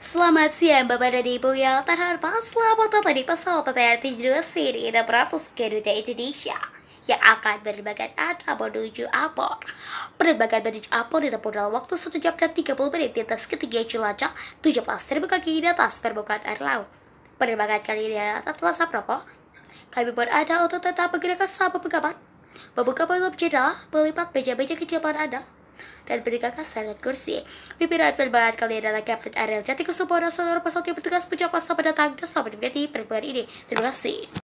Selamat siang Bapak dan Ibu yang terhormat Selamat datang di pesawat PPRT Jersey 600 Garuda Indonesia yang akan berbagai Anda menuju Apor. Penerbangan menuju Apor ditempuh dalam waktu 1 jam dan 30 menit di atas ketinggian jelajah 17.000 kaki di atas permukaan air laut. Penerbangan kali ini adalah tanpa rokok. Kami pun ada untuk tetap menggunakan sabuk pengaman, membuka penutup jendela, melipat meja-meja kecil Anda, dan pendegakan sangat kursi. Pimpinan penerbangan kali ini adalah Captain Ariel Jatikusubono, seluruh pasal yang bertugas puncak pada pendatang dan selamat menikmati perempuan ini. Terima kasih.